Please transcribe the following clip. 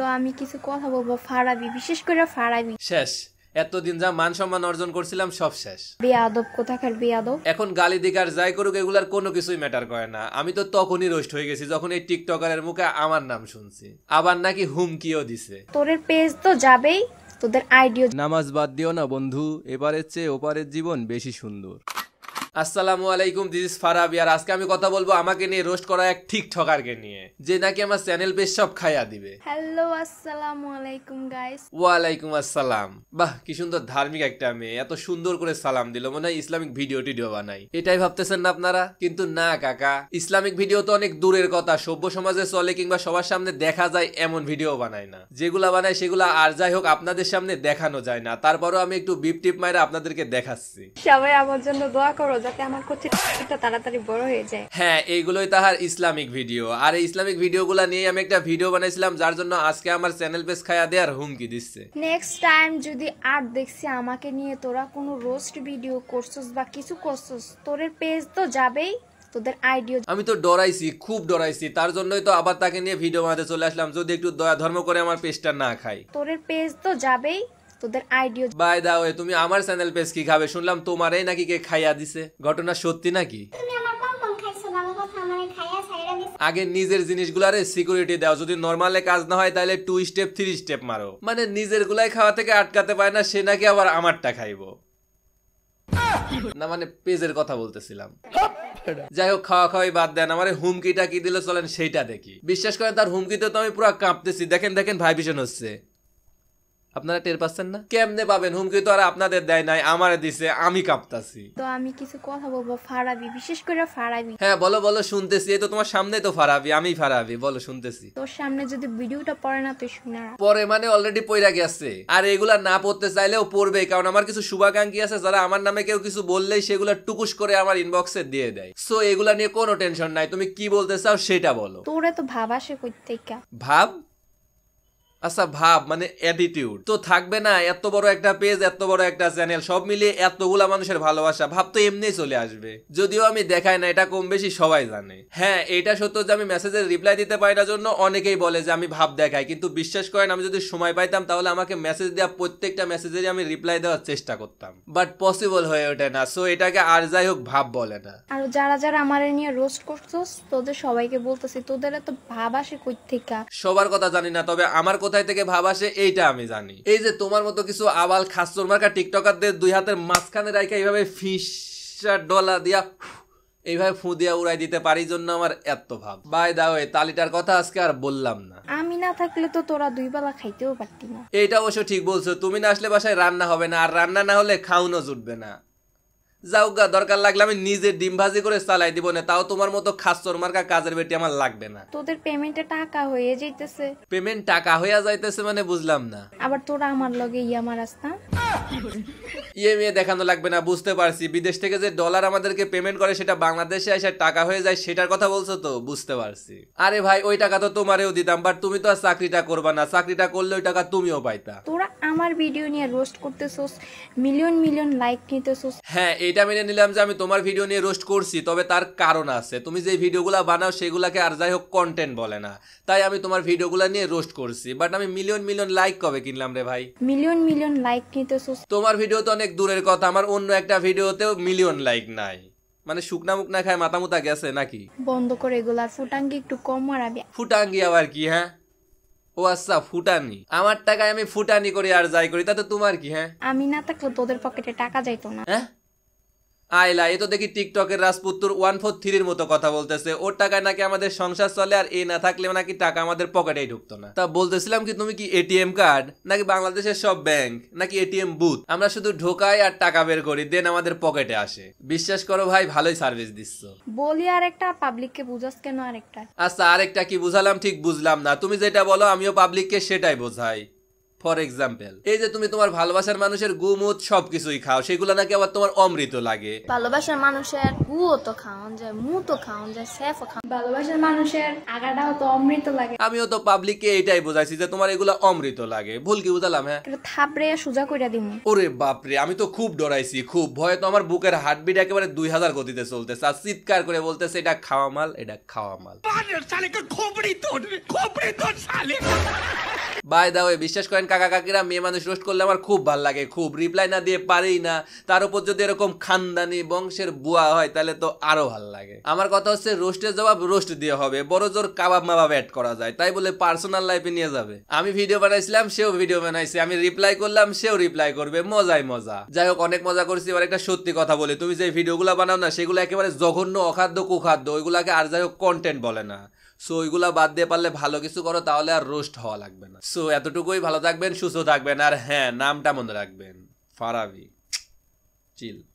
তো আমি কিছু কথা বলবো ফারাবি বিশেষ করে ফারাবি শেষ এতদিন যা মান সম্মান অর্জন করছিলাম সব শেষ বেয়াদব কোথাকার বেয়াদব এখন গালি দিকার যাই করুক এগুলার কোনো কিছুই ম্যাটার করে না আমি তো তখনই রোস্ট হয়ে গেছি যখন এই টিকটকারের মুখে আমার নাম শুনছি আবার নাকি হুমকিও দিছে তোরের পেজ তো যাবেই তোদের আইডিও নামাজ বাদ দিও না বন্ধু এবারের চেয়ে ওপারের জীবন বেশি সুন্দর আসসালামু আলাইকুম দিস ইজ ফারাবি আর আজকে আমি কথা বলবো আমাকে নিয়ে রোস্ট করা এক ঠিক ঠকারকে নিয়ে যে নাকি আমার চ্যানেল পেজ সব খাইয়া দিবে হ্যালো আসসালামু আলাইকুম গাইস ওয়া আলাইকুম আসসালাম বাহ কি সুন্দর ধার্মিক একটা মেয়ে এত সুন্দর করে সালাম দিল মনে হয় ইসলামিক ভিডিও টিডিও বানাই এটাই ভাবতেছেন না আপনারা কিন্তু না কাকা ইসলামিক ভিডিও তো অনেক দূরের কথা সভ্য সমাজে চলে কিংবা সবার সামনে দেখা যায় এমন ভিডিও বানায় না যেগুলা বানায় সেগুলা আর যাই হোক আপনাদের সামনে দেখানো যায় না তারপরও আমি একটু বিপ টিপ মাইরা আপনাদেরকে দেখাচ্ছি সবাই আমার জন্য দোয়া করো যাতে আমার তাড়াতাড়ি বড় হয়ে যায় হ্যাঁ এইগুলোই তাহার ইসলামিক ভিডিও আর ইসলামিক ভিডিওগুলো নিয়ে আমি একটা ভিডিও বানাইছিলাম যার জন্য আজকে আমার চ্যানেল পেজ খায়া দেয়ার হুমকি দিচ্ছে নেক্সট টাইম যদি আর দেখছি আমাকে নিয়ে তোরা কোনো রোস্ট ভিডিও করছস বা কিছু করছস তোরের পেজ তো যাবেই তোদের আমি তো ডরাইছি খুব ডরাইছি তার জন্যই তো আবার তাকে নিয়ে ভিডিও বানাতে চলে আসলাম যদি একটু দয়া ধর্ম করে আমার পেজটা না খাই তোরের পেজ তো যাবেই তোদের আইডিও বাই দা ওয়ে তুমি আমার চ্যানেল পেজ কি খাবে শুনলাম তোমার এই নাকি কে খাইয়া দিছে ঘটনা সত্যি নাকি আগে নিজের জিনিসগুলারে সিকিউরিটি দাও যদি নর্মালে কাজ না হয় তাহলে টু স্টেপ থ্রি স্টেপ মারো মানে নিজের গুলাই খাওয়া থেকে আটকাতে পায় না সে নাকি আবার আমারটা খাইবো না মানে পেজের কথা বলতেছিলাম যাই হোক খাওয়া খাওয়াই বাদ দেন আমার হুমকিটা কি দিল চলেন সেইটা দেখি বিশ্বাস করেন তার হুমকিতে তো আমি পুরো কাঁপতেছি দেখেন দেখেন ভাইবিশন হচ্ছে আপনারা টের পাচ্ছেন না কেমনে পাবেন হুমকি তো আর আপনাদের দেয় নাই আমারে দিছে আমি কাঁপতাছি তো আমি কিছু কথা বলবো ফারাবি বিশেষ করে ফারাবি হ্যাঁ বলো বলো শুনতেছি এই তো তোমার সামনে তো ফারাবি আমি ফারাবি বলো শুনতেছি তোর সামনে যদি ভিডিওটা পড়ে না তুই শোনা পরে মানে অলরেডি পড়া গেছে আর এগুলা না পড়তে চাইলেও পড়বে কারণ আমার কিছু শুভাকাঙ্ক্ষী আছে যারা আমার নামে কেউ কিছু বললেই সেগুলা টুকুস করে আমার ইনবক্সে দিয়ে দেয় সো এগুলা নিয়ে কোনো টেনশন নাই তুমি কি বলতে চাও সেটা বলো তোরে তো ভাবাসে আসে কই ভাব আচ্ছা ভাব মানে অ্যাটিটিউড তো থাকবে না এত বড় একটা পেজ এত বড় একটা চ্যানেল সব মিলিয়ে এতগুলা মানুষের ভালোবাসা ভাব তো এমনি চলে আসবে যদিও আমি দেখাই না এটা কম বেশি সবাই জানে হ্যাঁ এটা সত্য যে আমি মেসেজের রিপ্লাই দিতে পারি না জন্য অনেকেই বলে যে আমি ভাব দেখাই কিন্তু বিশ্বাস করেন আমি যদি সময় পাইতাম তাহলে আমাকে মেসেজ দেওয়া প্রত্যেকটা মেসেজেরই আমি রিপ্লাই দেওয়ার চেষ্টা করতাম বাট পসিবল হয়ে ওঠে না সো এটাকে আর যাই হোক ভাব বলে না আর যারা যারা আমার নিয়ে রোস্ট করছস তোদের সবাইকে বলতেছি তোদের এত ভাব আসে কই থেকে সবার কথা জানি না তবে আমার কোথায় থেকে ভাব আসে এইটা আমি জানি এই যে তোমার মতো কিছু আবাল খাস্তর মার্কা টিকটকারদের দুই হাতের মাঝখানে রাখে এইভাবে ফিস ডলা দিয়া এইভাবে ফু দিয়া উড়াই দিতে পারি জন্য আমার এত ভাব বাই দা ওয়ে তালিটার কথা আজকে আর বললাম না আমি না থাকলে তো তোরা দুই বেলা খাইতেও পারতি না এইটা অবশ্য ঠিক বলছো তুমি না আসলে বাসায় রান্না হবে না আর রান্না না হলে খাওনো জুটবে না যাওগা দরকার লাগলে আমি নিজে ডিম ভাজি করে চালাই দিব না তাও তোমার মতো খাসর মার্কা কাজের বেটি আমার লাগবে না তোদের পেমেন্টে টাকা হয়ে যাইতেছে পেমেন্ট টাকা হইয়া যাইতেছে মানে বুঝলাম না আবার তোরা আমার লগে ইয়া মারাস না ইয়ে মেয়ে দেখানো লাগবে না বুঝতে পারছি বিদেশ থেকে যে ডলার আমাদেরকে পেমেন্ট করে সেটা বাংলাদেশে এসে টাকা হয়ে যায় সেটার কথা বলছো তো বুঝতে পারছি আরে ভাই ওই টাকা তো তোমারেও দিতাম বাট তুমি তো আর চাকরিটা করবা না চাকরিটা করলে ওই টাকা তুমিও পাইতা তোর আমার ভিডিও নিয়ে রোস্ট করতেছোস মিলিয়ন মিলিয়ন লাইক নিতেছোস হ্যাঁ এটা মেনে নিলাম যে আমি তোমার ভিডিও নিয়ে রোস্ট করছি তবে তার কারণ আছে তুমি যে ভিডিওগুলা বানাও সেগুলোকে আর যাই হোক কন্টেন্ট বলে না তাই আমি তোমার ভিডিওগুলো নিয়ে রোস্ট করছি বাট আমি মিলিয়ন মিলিয়ন লাইক কবে কিনলাম রে ভাই মিলিয়ন মিলিয়ন লাইক নিতেছোস তোমার ভিডিও তো অনেক দূরের কথা আমার অন্য একটা ভিডিওতেও মিলিয়ন লাইক নাই মানে শুকনা মুখ না খায় মাথা মুতা গেছে নাকি বন্ধ করে এগুলা ফুটাঙ্গি একটু কম মারাবে ফুটাঙ্গি আবার কি হ্যাঁ ও আচ্ছা ফুটানি আমার টাকায় আমি ফুটানি করি আর যাই করি তাতে তোমার কি হ্যাঁ আমি না থাকলে তোদের পকেটে টাকা যাইতো না হ্যাঁ আইলা এ তো দেখি টিকটকের রাজপুত্র ওয়ান ফোর থ্রির মতো কথা বলতেছে ওর টাকায় নাকি আমাদের সংসার চলে আর এ না থাকলে নাকি টাকা আমাদের পকেটেই ঢুকতো না তা বলতেছিলাম কি তুমি কি এটিএম কার্ড নাকি বাংলাদেশের সব ব্যাংক নাকি এটিএম বুথ আমরা শুধু ঢোকাই আর টাকা বের করি দেন আমাদের পকেটে আসে বিশ্বাস করো ভাই ভালোই সার্ভিস দিচ্ছ বলি আর একটা পাবলিক কে বুঝাস কেন আরেকটা আচ্ছা আরেকটা কি বুঝালাম ঠিক বুঝলাম না তুমি যেটা বলো আমিও পাবলিক কে সেটাই বোঝাই ফর এক্সাম্পল এই যে তুমি তোমার ভালোবাসার মানুষের গুমুত সবকিছুই খাও সেগুলো নাকি আবার তোমার অমৃত লাগে ভালোবাসার মানুষের গুও তো খাও যে মু তো খাওয়ান যায় সেফ খাও ভালোবাসার মানুষের আগাটাও তো অমৃত লাগে আমিও তো পাবলিককে এটাই বোঝাইছি যে তোমার এগুলো অমৃত লাগে ভুল কি বুঝালাম হ্যাঁ এটা থাপড়ে সুজা কইরা দিমু ওরে বাপরে আমি তো খুব ডরাইছি খুব ভয় তো আমার বুকের হার্টবিট একেবারে দুই হাজার গতিতে চলতেছে আর চিৎকার করে বলতেছে এটা খাওয়া মাল এটা খাওয়া মাল বাই দা ওয়ে বিশ্বাস করেন কাকা কাকিরা মেয়ে মানুষ রোস্ট করলে আমার খুব ভাল লাগে খুব রিপ্লাই না দিয়ে পারেই না তার উপর যদি এরকম খানদানি বংশের বুয়া হয় তাহলে তো আরো ভাল লাগে আমার কথা হচ্ছে রোস্টের জবাব রোস্ট দিয়ে হবে বড় জোর কাবাব মাবাব অ্যাড করা যায় তাই বলে পার্সোনাল লাইফে নিয়ে যাবে আমি ভিডিও বানাইছিলাম সেও ভিডিও বানাইছে আমি রিপ্লাই করলাম সেও রিপ্লাই করবে মজাই মজা যাই হোক অনেক মজা করছি এবার একটা সত্যি কথা বলে তুমি যে ভিডিওগুলো বানাও না সেগুলো একেবারে জঘন্য অখাদ্য কুখাদ্য ওইগুলাকে আর যাই হোক কন্টেন্ট বলে না সো ওইগুলা বাদ দিয়ে পারলে ভালো কিছু করো তাহলে আর রোস্ট হওয়া লাগবে না সো এতটুকুই ভালো থাকবে থাকবেন সুস্থ থাকবেন আর হ্যাঁ নামটা মনে রাখবেন ফারাবি চিল